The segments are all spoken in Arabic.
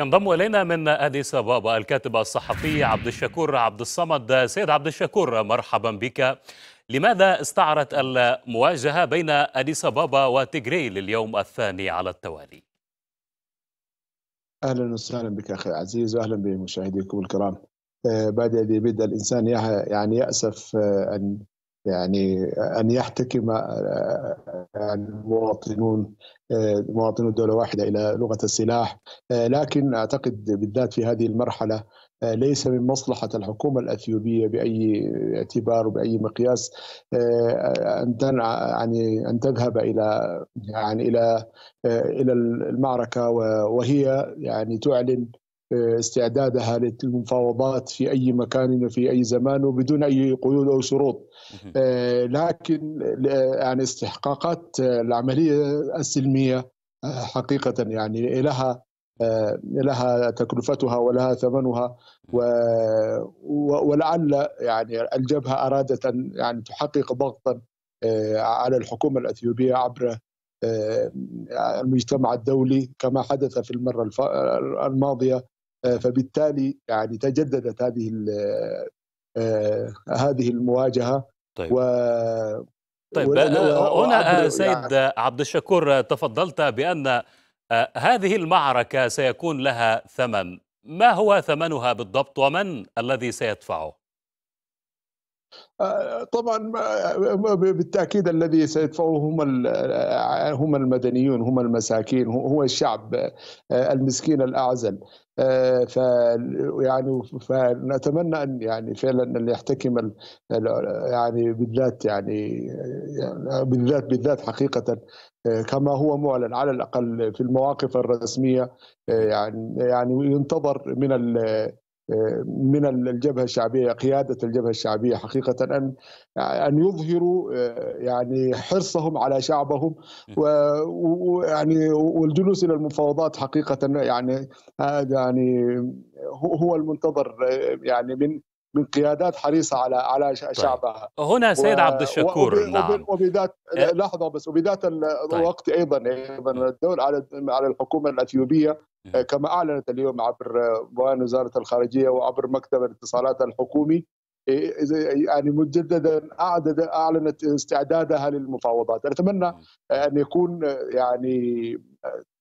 ينضم الينا من اديس ابابا الكاتب الصحفي عبد الشكور عبد الصمد سيد عبد الشكور مرحبا بك لماذا استعرت المواجهه بين اديس ابابا وتجري لليوم الثاني على التوالي اهلا وسهلا بك اخي عزيز واهلا بمشاهديكم الكرام آه، بعد بدا الانسان يعني ياسف آه، ان يعني ان يحتكم آه، آه، المواطنون آه، مواطنو دوله واحده الى لغه السلاح لكن اعتقد بالذات في هذه المرحله ليس من مصلحة الحكومة الأثيوبية بأي اعتبار وبأي مقياس أن يعني أن تذهب إلى يعني إلى إلى المعركة وهي يعني تعلن استعدادها للمفاوضات في اي مكان وفي اي زمان وبدون اي قيود او شروط آه، لكن آه، يعني استحقاقات آه، العمليه السلميه حقيقه يعني لها لها تكلفتها ولها ثمنها ولعل يعني الجبهه ارادت ان يعني تحقق ضغطا على الحكومه الاثيوبيه عبر المجتمع الدولي كما حدث في المره الماضيه آه، فبالتالي يعني تجددت هذه آه، هذه المواجهه طيب. و طيب آه، هنا سيد يعني. عبد الشكور تفضلت بان هذه المعركه سيكون لها ثمن ما هو ثمنها بالضبط ومن الذي سيدفعه آه، طبعا بالتاكيد الذي سيدفعه هم آه، هم المدنيون هم المساكين هو الشعب آه، المسكين الاعزل ف يعني فنتمنى ان يعني فعلا ان يحتكم يعني بالذات يعني بالذات بالذات حقيقه كما هو معلن على الاقل في المواقف الرسميه يعني يعني ينتظر من من الجبهه الشعبيه قياده الجبهه الشعبيه حقيقه ان ان يظهروا آه، يعني حرصهم على شعبهم نعم. ويعني والجلوس الى المفاوضات حقيقه يعني هذا يعني هو المنتظر آه، يعني من من قيادات حريصه على على طيب. شعبها طيب. هنا سيد عبد الشكور نعم وبذات إيه؟ لحظه بس وبذات طيب. الوقت طيب. ايضا ايضا الدور على على الحكومه الاثيوبيه آه، إيه. كما أعلنت اليوم عبر بوان آه، وزارة الخارجية وعبر مكتب الاتصالات الحكومي إيه، يعني مجددا اعدد اعلنت استعدادها للمفاوضات، اتمنى ان يكون آه، يعني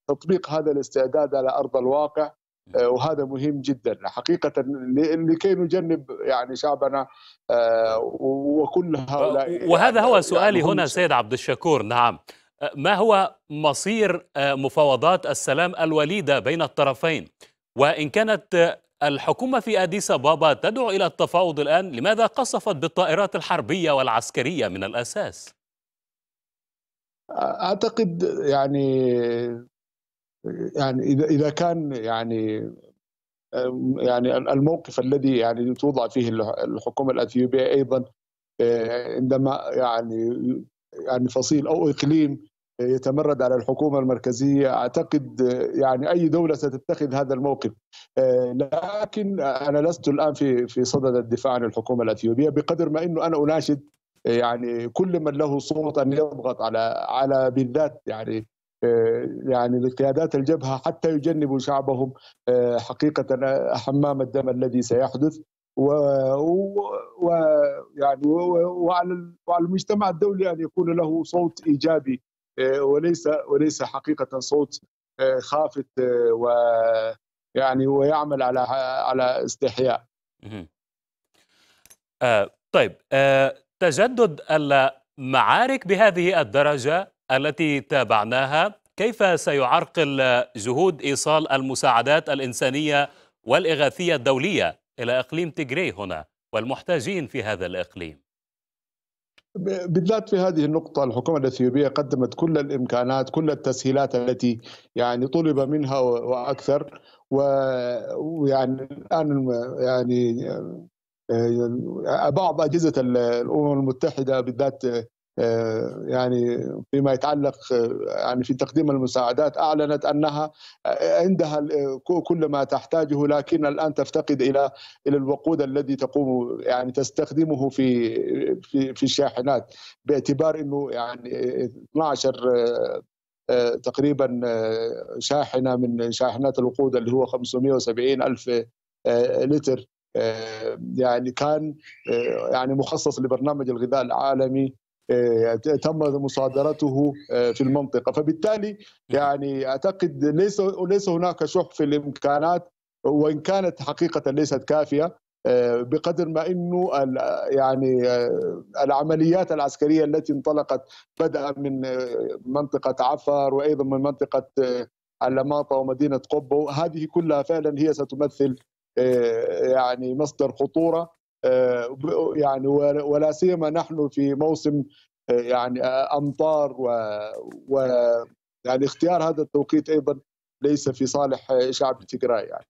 تطبيق هذا الاستعداد على ارض الواقع وهذا مهم جدا حقيقه لكي نجنب يعني شعبنا وكل هؤلاء وهذا هو يعني سؤالي هنا سيد عبد الشكور نعم ما هو مصير آه، مفاوضات السلام الوليده بين الطرفين وان كانت آه، الحكومه في اديس ابابا تدعو الى التفاوض الان لماذا قصفت بالطائرات الحربيه والعسكريه من الاساس اعتقد يعني يعني اذا اذا كان يعني يعني الموقف الذي يعني توضع فيه الحكومه الاثيوبيه ايضا آه، عندما يعني يعني فصيل او اقليم يتمرد على الحكومه المركزيه اعتقد يعني اي دوله ستتخذ هذا الموقف لكن انا لست الان في في صدد الدفاع عن الحكومه الاثيوبيه بقدر ما انه انا اناشد يعني كل من له صوت ان يضغط على على بالذات يعني يعني لقيادات الجبهه حتى يجنبوا شعبهم حقيقه حمام الدم الذي سيحدث و, ويعني وعلى وعلى المجتمع الدولي ان يكون له صوت ايجابي آه، وليس وليس حقيقه صوت آه، خافت آه، و يعني ويعمل على على استحياء. آه طيب آه تجدد المعارك بهذه الدرجه التي تابعناها كيف سيعرقل جهود ايصال المساعدات الانسانيه والاغاثيه الدوليه إلى إقليم تجري هنا والمحتاجين في هذا الإقليم بالذات في هذه النقطة الحكومة الأثيوبية قدمت كل الإمكانات كل التسهيلات التي يعني طلب منها وأكثر ويعني الآن يعني آه، آه، بعض أجهزة الأمم المتحدة بالذات آه، يعني فيما يتعلق آه، يعني في تقديم المساعدات اعلنت انها آه، عندها كل ما تحتاجه لكن الان تفتقد الى الى الوقود الذي تقوم يعني تستخدمه في في في الشاحنات باعتبار انه يعني 12 تقريبا شاحنه من شاحنات الوقود اللي هو 570 الف لتر يعني كان يعني مخصص لبرنامج الغذاء العالمي آه، تم مصادرته آه، في المنطقه فبالتالي يعني اعتقد ليس ليس هناك شح في الامكانات وان كانت حقيقه ليست كافيه آه، بقدر ما انه يعني العمليات العسكريه التي انطلقت بدا من منطقه عفر وايضا من منطقه اللماطه ومدينه قبه هذه كلها فعلا هي ستمثل يعني مصدر خطوره آه، يعني ولا سيما نحن في موسم آه، يعني آه، امطار و, و يعني اختيار هذا التوقيت ايضا ليس في صالح شعب تيغراي يعني